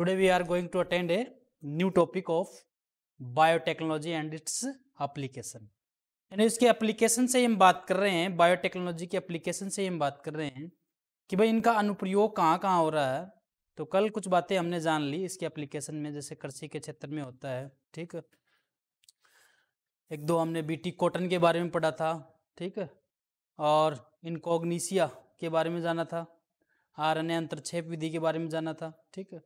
today we are going to attend a new topic of biotechnology and it's application यानी इसके application से हम बात कर रहे हैं बायोटेक्नोलॉजी के एप्लीकेशन से हम बात कर रहे हैं कि भाई इनका अनुप्रयोग कहाँ कहाँ हो रहा है तो कल कुछ बातें हमने जान ली इसके एप्लीकेशन में जैसे कृषि के क्षेत्र में होता है ठीक एक दो हमने बीटी कॉटन के बारे में पढ़ा था ठीक और इनकॉग्निसिया के बारे में जाना था आर एन अंतरक्षेप विधि के बारे में जाना था ठीक है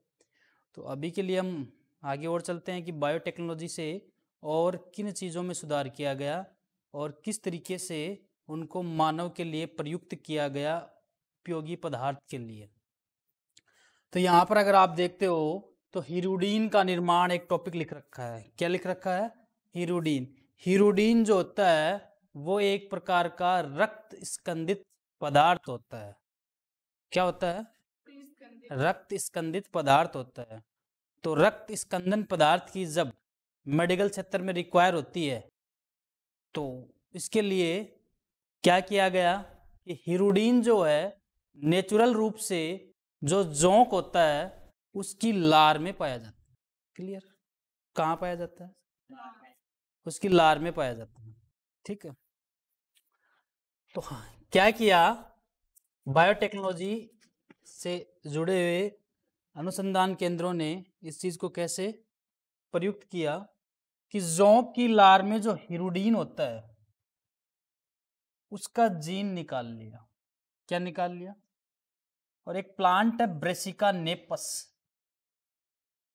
तो अभी के लिए हम आगे और चलते हैं कि बायोटेक्नोलॉजी से और किन चीज़ों में सुधार किया गया और किस तरीके से उनको मानव के लिए प्रयुक्त किया गया उपयोगी पदार्थ के लिए तो यहाँ पर अगर आप देखते हो तो हीरोडीन का निर्माण एक टॉपिक लिख रखा है क्या लिख रखा है हीरोडीन हीरोडीन जो होता है वो एक प्रकार का रक्त स्कंदित पदार्थ होता है क्या होता है रक्त स्कंदित पदार्थ होता है तो रक्त स्कंदन पदार्थ की जब मेडिकल क्षेत्र में रिक्वायर होती है तो इसके लिए क्या किया गया कि हिरोडीन जो है नेचुरल रूप से जो जोंक होता है उसकी लार में पाया जाता है क्लियर कहाँ पाया जाता है उसकी लार में पाया जाता है ठीक है तो हाँ क्या किया बायोटेक्नोलॉजी से जुड़े हुए अनुसंधान केंद्रों ने इस चीज़ को कैसे प्रयुक्त किया कि जोंक की लार में जो हिरोडीन होता है उसका जीन निकाल लिया क्या निकाल लिया और एक प्लांट है ब्रेसिका नेपस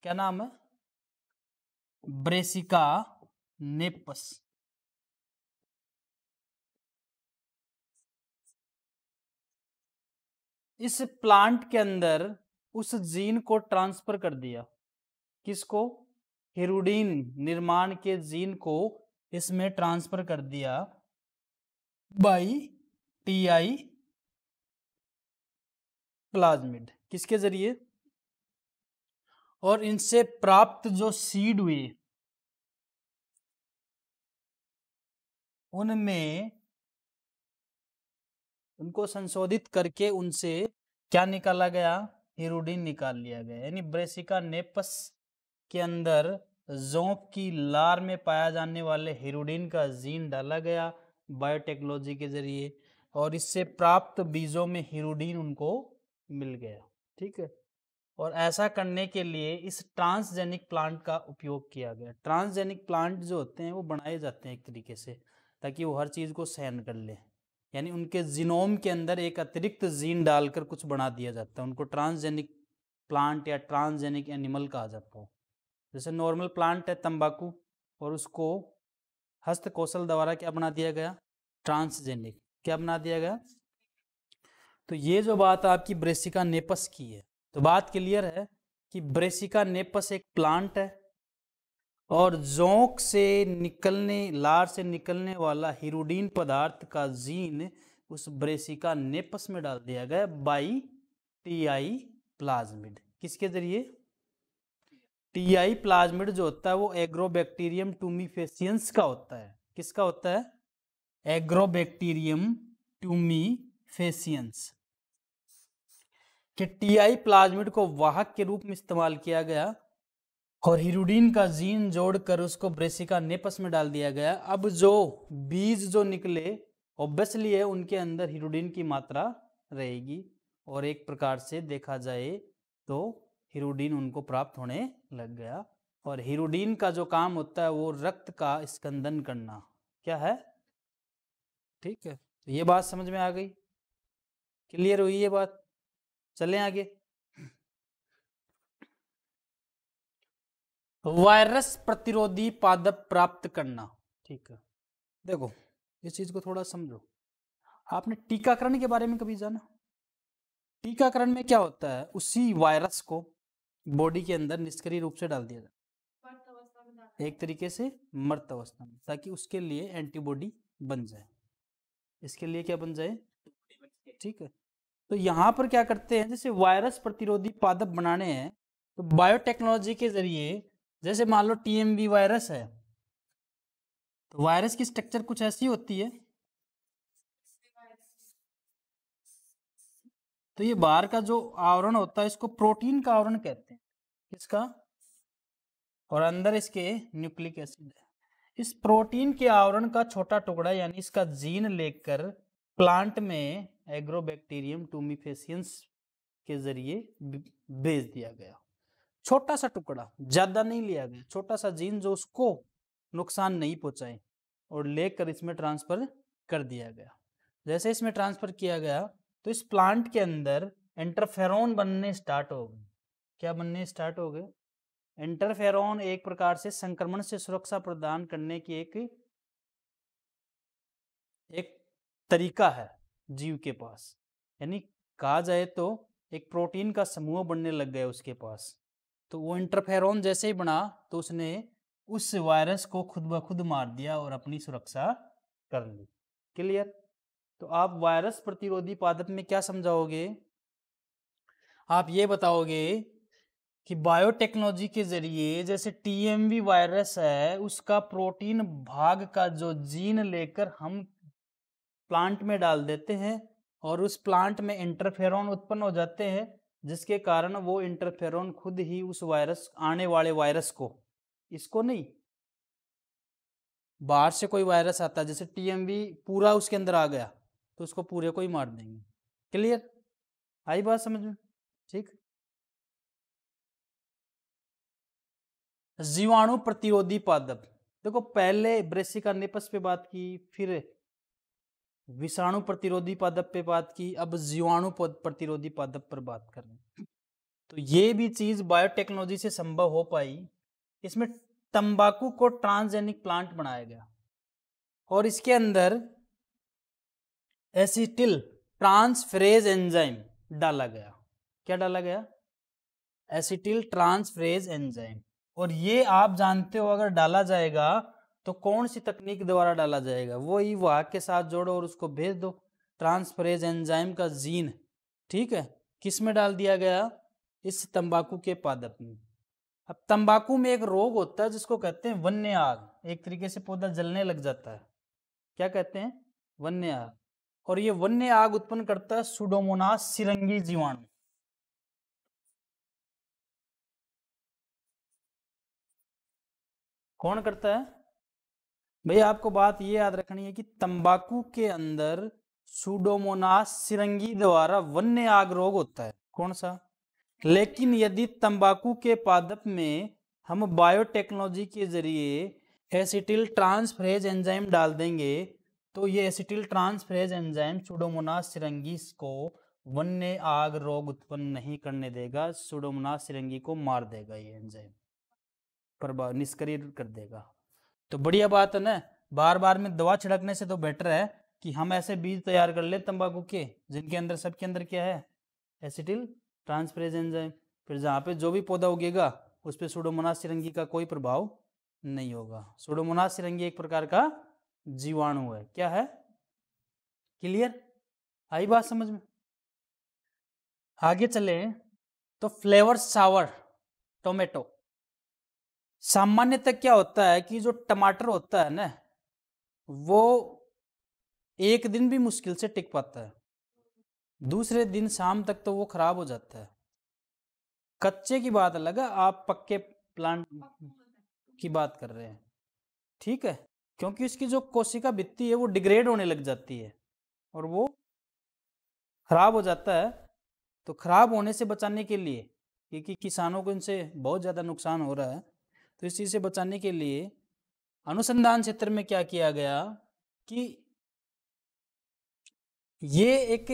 क्या नाम है ब्रेसिका नेपस इस प्लांट के अंदर उस जीन को ट्रांसफर कर दिया किसको हिरुडीन निर्माण के जीन को इसमें ट्रांसफर कर दिया बाई टी आई प्लाज्मिड किसके जरिए और इनसे प्राप्त जो सीड हुए उनमें उनको संशोधित करके उनसे क्या निकाला गया हीरोडीन निकाल लिया गया यानी ब्रेसिका नेपस के अंदर जोंक की लार में पाया जाने वाले हीरोडीन का जीन डाला गया बायोटेक्नोलॉजी के जरिए और इससे प्राप्त बीजों में हीरोडीन उनको मिल गया ठीक है और ऐसा करने के लिए इस ट्रांसजेनिक प्लांट का उपयोग किया गया ट्रांसजेनिक प्लांट जो होते हैं वो बनाए जाते हैं एक तरीके से ताकि वो हर चीज़ को सहन कर लें यानी उनके जीनोम के अंदर एक अतिरिक्त जीन डालकर कुछ बना दिया जाता है उनको ट्रांसजेनिक प्लांट या ट्रांसजेनिक एनिमल कहा जाता है जैसे नॉर्मल प्लांट है तंबाकू और उसको हस्त कौशल द्वारा क्या बना दिया गया ट्रांसजेनिक क्या बना दिया गया तो ये जो बात आपकी ब्रेसिका नेपस की है तो बात क्लियर है कि ब्रेसिका नेपस एक प्लांट है और जोंक से निकलने लार से निकलने वाला हिरोडीन पदार्थ का जीन उस ब्रेसिका नेपस में डाल दिया गया बाई टी आई प्लाज्मिड किसके जरिए टी आई प्लाज्मिड जो होता है वो एग्रोबैक्टीरियम टूमीफेसियंस का होता है किसका होता है एग्रोबैक्टीरियम टूमीफेसियंस कि टी आई प्लाज्मिड को वाहक के रूप में इस्तेमाल किया गया और हीरोडीन का जीन जोड़कर उसको ब्रेसिका नेपस में डाल दिया गया अब जो बीज जो निकले ऑब्वियसली है उनके अंदर हीरोडीन की मात्रा रहेगी और एक प्रकार से देखा जाए तो हीरोडीन उनको प्राप्त होने लग गया और हीरोडीन का जो काम होता है वो रक्त का स्कंदन करना क्या है ठीक है तो ये बात समझ में आ गई क्लियर हुई ये बात चलें आगे वायरस प्रतिरोधी पादप प्राप्त करना ठीक है देखो इस चीज को थोड़ा समझो आपने टीकाकरण के बारे में कभी जाना टीकाकरण में क्या होता है उसी वायरस को बॉडी के अंदर निष्क्रिय रूप से डाल दिया जाता एक तरीके से मृत अवस्था में ताकि उसके लिए एंटीबॉडी बन जाए इसके लिए क्या बन जाए ठीक है तो यहाँ पर क्या करते हैं जैसे वायरस प्रतिरोधी पादप बनाने हैं तो बायोटेक्नोलॉजी के जरिए जैसे मान लो टी वायरस है तो वायरस की स्ट्रक्चर कुछ ऐसी होती है तो ये बाहर का जो आवरण होता है इसको प्रोटीन का आवरण कहते हैं किसका और अंदर इसके न्यूक्लिक एसिड है इस प्रोटीन के आवरण का छोटा टुकड़ा यानी इसका जीन लेकर प्लांट में एग्रोबैक्टीरियम टूमिफेसियंस के जरिए भेज दिया गया छोटा सा टुकड़ा ज्यादा नहीं लिया गया छोटा सा जीन जो उसको नुकसान नहीं पहुंचाए और लेकर इसमें ट्रांसफर कर दिया गया जैसे इसमें ट्रांसफर किया गया तो इस प्लांट के अंदर एंटरफेरोन बनने स्टार्ट हो गए क्या बनने स्टार्ट हो गए एंटरफेरोन एक प्रकार से संक्रमण से सुरक्षा प्रदान करने की एक एक तरीका है जीव के पास यानी कहा जाए तो एक प्रोटीन का समूह बनने लग गया उसके पास तो वो इंटरफेरॉन जैसे ही बना तो उसने उस वायरस को खुद ब खुद मार दिया और अपनी सुरक्षा कर ली क्लियर तो आप वायरस प्रतिरोधी पादप में क्या समझाओगे आप ये बताओगे कि बायोटेक्नोलॉजी के जरिए जैसे टीएमवी वायरस है उसका प्रोटीन भाग का जो जीन लेकर हम प्लांट में डाल देते हैं और उस प्लांट में इंटरफेरॉन उत्पन्न हो जाते हैं जिसके कारण वो इंटरफेरोन खुद ही उस वायरस आने वाले वायरस को इसको नहीं बाहर से कोई वायरस आता है जैसे टीएमवी पूरा उसके अंदर आ गया तो उसको पूरे को ही मार देंगे क्लियर आई बात समझ में ठीक जीवाणु प्रतिरोधी पादप देखो पहले ब्रेसिका निपस पे बात की फिर विषाणु प्रतिरोधी पादप पे बात की अब जीवाणु प्रतिरोधी पादप पर बात कर रहे तो ये भी चीज बायोटेक्नोलॉजी से संभव हो पाई इसमें तंबाकू को ट्रांसजेनिक प्लांट बनाया गया और इसके अंदर एसिटिल ट्रांसफ्रेज एंजाइम डाला गया क्या डाला गया एसिटिल ट्रांसफ्रेज एंजाइम और ये आप जानते हो अगर डाला जाएगा तो कौन सी तकनीक द्वारा डाला जाएगा वो ई वाक के साथ जोड़ो और उसको भेज दो ट्रांसफरेज एंजाइम का जीन ठीक है किस में डाल दिया गया इस तंबाकू के पादप में अब तंबाकू में एक रोग होता है जिसको कहते हैं वन्य आग एक तरीके से पौधा जलने लग जाता है क्या कहते हैं वन्य आग और ये वन्य आग उत्पन्न करता है सुडोमोनास सिरंगी जीवाणु कौन करता है भैया आपको बात ये याद रखनी है कि तंबाकू के अंदर सुडोमोनास सिरंगी द्वारा वन्य आग रोग होता है कौन सा लेकिन यदि तंबाकू के पादप में हम बायोटेक्नोलॉजी के जरिए एसिटिल ट्रांसफ्रेज एंजाइम डाल देंगे तो ये acetyl transferase enzyme Pseudomonas syringae को वन्य आग रोग उत्पन्न नहीं करने देगा सुडोमोनास सिरंगी को मार देगा ये एंजाइम पर निष्क्रिय कर देगा तो बढ़िया बात है ना बार बार में दवा छिड़कने से तो बेटर है कि हम ऐसे बीज तैयार कर ले तंबाकू के जिनके अंदर सबके अंदर क्या है एसिटिल ट्रांसफरेज एंजाइम फिर जहाँ पे जो भी पौधा उगेगा उस पर सुडोमोनास सिरंगी का कोई प्रभाव नहीं होगा सुडोमोनास सिरंगी एक प्रकार का जीवाणु है क्या है क्लियर आई बात समझ में आगे चले तो फ्लेवर सावर टोमेटो सामान्यतः क्या होता है कि जो टमाटर होता है ना वो एक दिन भी मुश्किल से टिक पाता है दूसरे दिन शाम तक तो वो खराब हो जाता है कच्चे की बात अलग है आप पक्के प्लांट की बात कर रहे हैं ठीक है क्योंकि उसकी जो कोशिका भित्ति है वो डिग्रेड होने लग जाती है और वो खराब हो जाता है तो खराब होने से बचाने के लिए क्योंकि किसानों को इनसे बहुत ज़्यादा नुकसान हो रहा है तो इस चीज़ से बचाने के लिए अनुसंधान क्षेत्र में क्या किया गया कि ये एक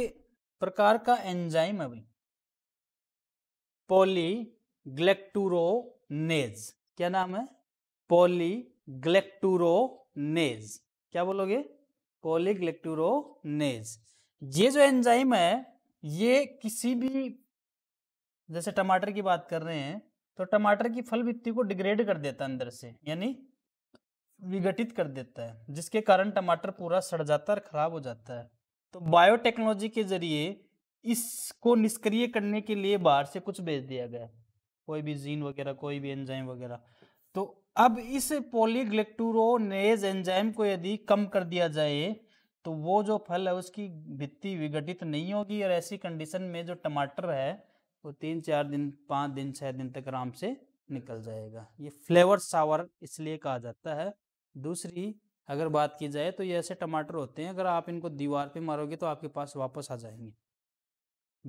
प्रकार का एंजाइम है भाई पॉलीग्लेक्टूरोनेज क्या नाम है पॉलीग्लेक्टूरोनेज क्या बोलोगे पॉलीग्लेक्टूरोनेज ये जो एंजाइम है ये किसी भी जैसे टमाटर की बात कर रहे हैं तो टमाटर की फल भित्ति को डिग्रेड कर देता है अंदर से यानी विघटित कर देता है जिसके कारण टमाटर पूरा सड़ जाता है और खराब हो जाता है तो बायोटेक्नोलॉजी के जरिए इसको निष्क्रिय करने के लिए बाहर से कुछ भेज दिया गया कोई भी जीन वगैरह कोई भी एंजाइम वगैरह तो अब इस पोलीग्लेक्टूरोनेज एंजाइम को यदि कम कर दिया जाए तो वो जो फल है उसकी भित्ति विघटित नहीं होगी और ऐसी कंडीशन में जो टमाटर है वो तीन चार दिन पाँच दिन छः दिन तक आराम से निकल जाएगा ये फ्लेवर सावर इसलिए कहा जाता है दूसरी अगर बात की जाए तो ये ऐसे टमाटर होते हैं अगर आप इनको दीवार पे मारोगे तो आपके पास वापस आ जाएंगे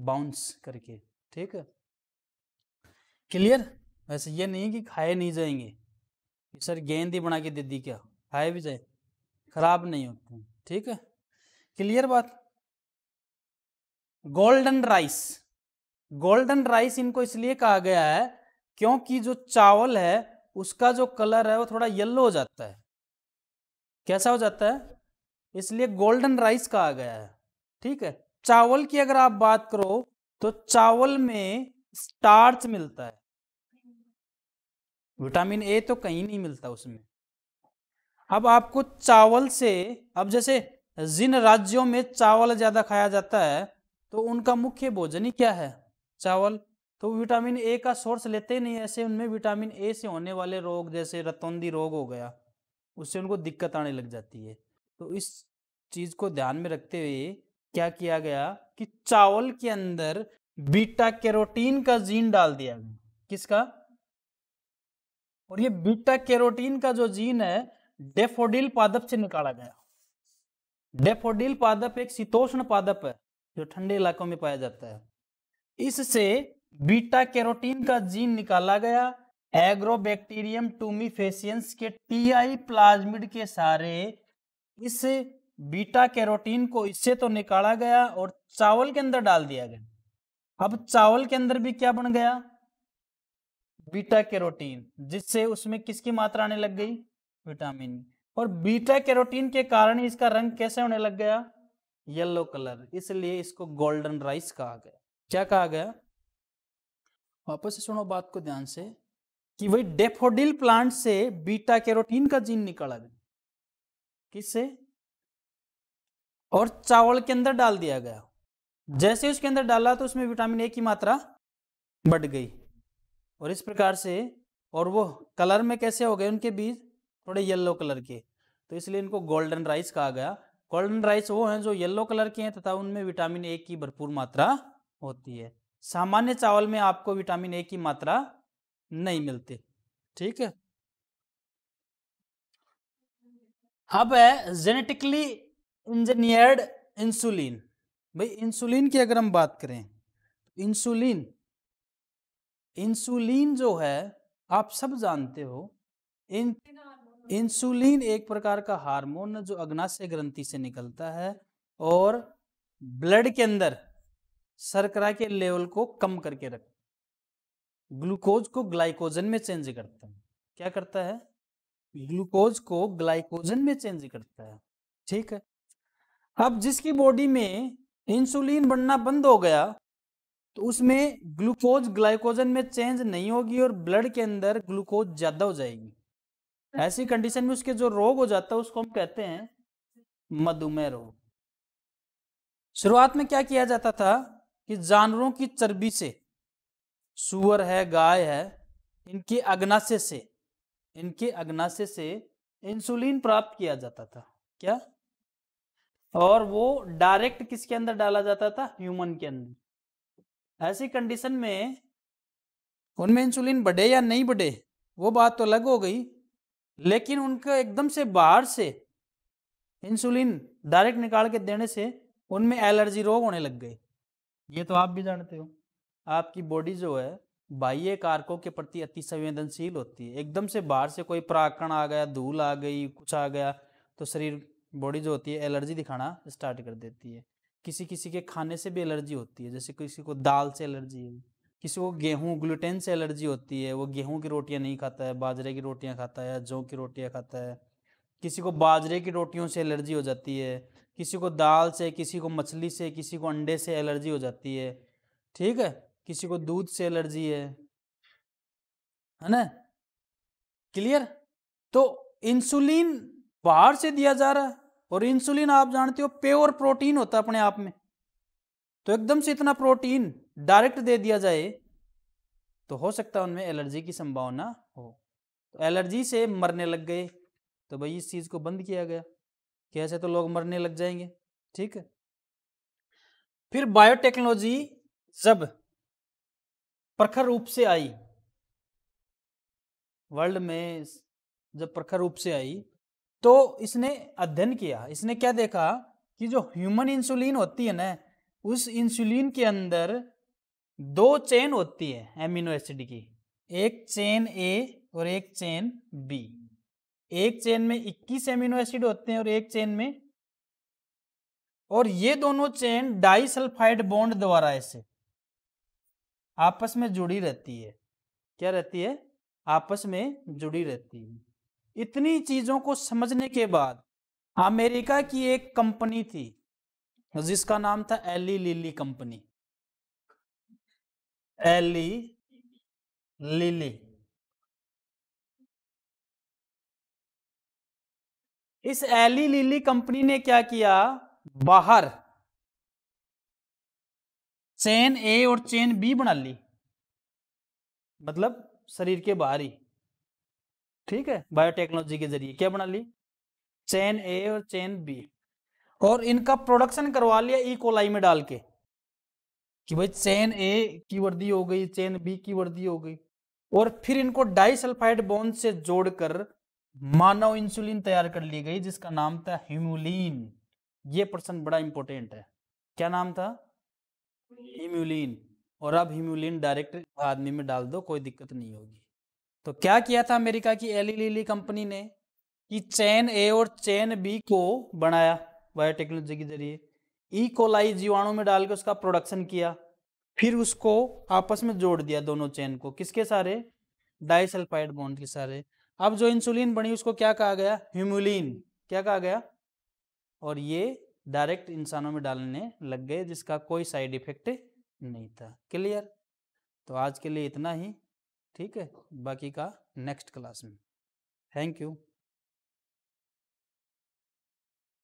बाउंस करके ठीक है क्लियर वैसे ये नहीं कि खाए नहीं जाएंगे सर गेंद ही बना के दे दी क्या खाए भी जाए खराब नहीं होते ठीक है क्लियर बात गोल्डन राइस गोल्डन राइस इनको इसलिए कहा गया है क्योंकि जो चावल है उसका जो कलर है वो थोड़ा येल्लो हो जाता है कैसा हो जाता है इसलिए गोल्डन राइस कहा गया है ठीक है चावल की अगर आप बात करो तो चावल में स्टार्च मिलता है विटामिन ए तो कहीं नहीं मिलता उसमें अब आपको चावल से अब जैसे जिन राज्यों में चावल ज्यादा खाया जाता है तो उनका मुख्य भोजन ही क्या है चावल तो विटामिन ए का सोर्स लेते ही नहीं ऐसे उनमें विटामिन ए से होने वाले रोग जैसे रतौंदी रोग हो गया उससे उनको दिक्कत आने लग जाती है तो इस चीज को ध्यान में रखते हुए क्या किया गया कि चावल के अंदर बीटा कैरोटीन का जीन डाल दिया गया किसका और ये बीटा कैरोटीन का जो जीन है डेफोडिल पादप से निकाला गया डेफोडिल पादप एक शीतोष्ण पादप है जो ठंडे इलाकों में पाया जाता है इससे बीटा कैरोटीन का जीन निकाला गया एग्रोबैक्टीरियम टूमिफेसियंस के टीआई प्लाज्मिड के सारे इस बीटा कैरोटीन को इससे तो निकाला गया और चावल के अंदर डाल दिया गया अब चावल के अंदर भी क्या बन गया बीटा कैरोटीन जिससे उसमें किसकी मात्रा आने लग गई विटामिन और बीटा कैरोटीन के कारण इसका रंग कैसे होने लग गया येलो कलर इसलिए इसको गोल्डन राइस कहा गया क्या कहा गया वापस से सुनो बात को ध्यान से कि वही डेफोडिल प्लांट से बीटा कैरोटीन का जीन निकाला गया किससे और चावल के अंदर डाल दिया गया जैसे उसके अंदर डाला तो उसमें विटामिन ए की मात्रा बढ़ गई और इस प्रकार से और वो कलर में कैसे हो गए उनके बीज थोड़े येलो कलर के तो इसलिए इनको गोल्डन राइस कहा गया गोल्डन राइस वो हैं जो येलो कलर के हैं तथा उनमें विटामिन ए की भरपूर मात्रा होती है सामान्य चावल में आपको विटामिन ए की मात्रा नहीं मिलती ठीक है अब है जेनेटिकली इंजीनियर्ड इंसुलिन भाई इंसुलिन की अगर हम बात करें इंसुलिन तो इंसुलिन जो है आप सब जानते हो इन इंसुलिन एक प्रकार का हार्मोन जो अग्नाशय ग्रंथि से निकलता है और ब्लड के अंदर सरकरा के लेवल को कम करके रख ग्लूकोज को ग्लाइकोजन में चेंज करता है क्या करता है ग्लूकोज को ग्लाइकोजन में चेंज करता है ठीक है अब जिसकी बॉडी में इंसुलिन बनना बंद हो गया तो उसमें ग्लूकोज ग्लाइकोजन में चेंज नहीं होगी और ब्लड के अंदर ग्लूकोज ज्यादा हो जाएगी ऐसी कंडीशन में उसके जो रोग हो जाता है उसको हम कहते हैं मधुमेह रोग शुरुआत में क्या किया जाता था कि जानवरों की चर्बी से सुअर है गाय है इनके अग्नाशय से इनके अग्नाशय से इंसुलिन प्राप्त किया जाता था क्या और वो डायरेक्ट किसके अंदर डाला जाता था ह्यूमन के अंदर ऐसी कंडीशन में उनमें इंसुलिन बढ़े या नहीं बढ़े वो बात तो अलग हो गई लेकिन उनका एकदम से बाहर से इंसुलिन डायरेक्ट निकाल के देने से उनमें एलर्जी रोग होने लग गए ये तो आप भी जानते हो आपकी बॉडी जो है बाह्य कारकों के प्रति अति संवेदनशील होती है एकदम से बाहर से कोई पराकण आ गया धूल आ गई कुछ आ गया तो शरीर बॉडी जो होती है एलर्जी दिखाना स्टार्ट कर देती है किसी किसी के खाने से भी एलर्जी होती है जैसे किसी को दाल से एलर्जी है किसी को गेहूं ग्लूटेन से एलर्जी होती है वो गेहूं की रोटियां नहीं खाता है बाजरे की रोटियां खाता है जौ की रोटियां खाता है किसी को बाजरे की रोटियों से एलर्जी हो जाती है किसी को दाल से किसी को मछली से किसी को अंडे से एलर्जी हो जाती है ठीक है किसी को दूध से एलर्जी है है ना क्लियर तो इंसुलिन बाहर से दिया जा रहा है और इंसुलिन आप जानते हो प्योर प्रोटीन होता है अपने आप में तो एकदम से इतना प्रोटीन डायरेक्ट दे दिया जाए तो हो सकता है उनमें एलर्जी की संभावना हो तो एलर्जी से मरने लग गए तो भाई इस चीज़ को बंद किया गया कि ऐसे तो लोग मरने लग जाएंगे ठीक है फिर बायोटेक्नोलॉजी जब प्रखर रूप से आई वर्ल्ड में जब प्रखर रूप से आई तो इसने अध्ययन किया इसने क्या देखा कि जो ह्यूमन इंसुलिन होती है ना उस इंसुलिन के अंदर दो चेन होती है एमिनो एसिड की एक चेन ए और एक चेन बी एक चेन में 21 एमिनो एसिड होते हैं और एक चेन में और ये दोनों चेन डाइसल्फाइड बॉन्ड द्वारा ऐसे आपस में जुड़ी रहती है क्या रहती है आपस में जुड़ी रहती है इतनी चीजों को समझने के बाद अमेरिका की एक कंपनी थी जिसका नाम था Eli Lilly company Eli Lilly इस एली लीली कंपनी ने क्या किया बाहर चेन ए और चेन बी बना ली मतलब शरीर के बाहर ही ठीक है बायोटेक्नोलॉजी के जरिए क्या बना ली चेन ए और चेन बी और इनका प्रोडक्शन करवा लिया ई e. कोलाई में डाल के कि भाई चेन ए की वर्दी हो गई चेन बी की वर्दी हो गई और फिर इनको डाइसल्फाइड बॉन्ड से जोड़कर मानव इंसुलिन तैयार कर ली गई जिसका नाम था हिम्यूलिन ये प्रश्न बड़ा इंपॉर्टेंट है क्या नाम था हिम्यूलिन और अब हिम्यूलिन डायरेक्ट आदमी में डाल दो कोई दिक्कत नहीं होगी तो क्या किया था अमेरिका की एली कंपनी ने कि चैन ए और चैन बी को बनाया बायोटेक्नोलॉजी के जरिए ई e. कोलाई जीवाणु में डाल के उसका प्रोडक्शन किया फिर उसको आपस में जोड़ दिया दोनों चैन को किसके सारे डाइसल्फाइड बॉन्ड के सारे अब जो इंसुलिन बनी उसको क्या कहा गया ह्यूमुलिन क्या कहा गया और ये डायरेक्ट इंसानों में डालने लग गए जिसका कोई साइड इफेक्ट नहीं था क्लियर तो आज के लिए इतना ही ठीक है बाकी का नेक्स्ट क्लास में थैंक यू